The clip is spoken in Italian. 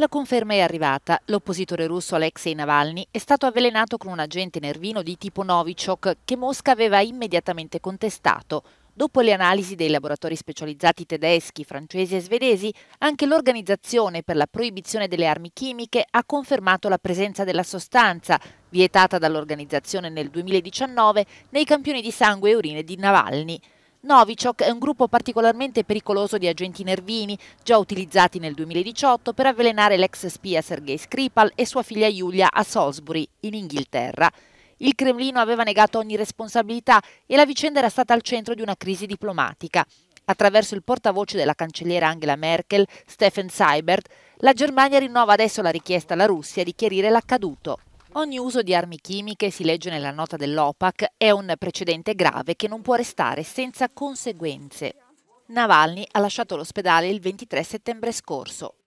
La conferma è arrivata. L'oppositore russo Alexei Navalny è stato avvelenato con un agente nervino di tipo Novichok che Mosca aveva immediatamente contestato. Dopo le analisi dei laboratori specializzati tedeschi, francesi e svedesi, anche l'Organizzazione per la proibizione delle armi chimiche ha confermato la presenza della sostanza, vietata dall'organizzazione nel 2019, nei campioni di sangue e urine di Navalny. Novichok è un gruppo particolarmente pericoloso di agenti nervini, già utilizzati nel 2018 per avvelenare l'ex spia Sergei Skripal e sua figlia Giulia a Salisbury, in Inghilterra. Il Cremlino aveva negato ogni responsabilità e la vicenda era stata al centro di una crisi diplomatica. Attraverso il portavoce della cancelliera Angela Merkel, Stephen Seibert, la Germania rinnova adesso la richiesta alla Russia di chiarire l'accaduto. Ogni uso di armi chimiche, si legge nella nota dell'OPAC, è un precedente grave che non può restare senza conseguenze. Navalny ha lasciato l'ospedale il 23 settembre scorso,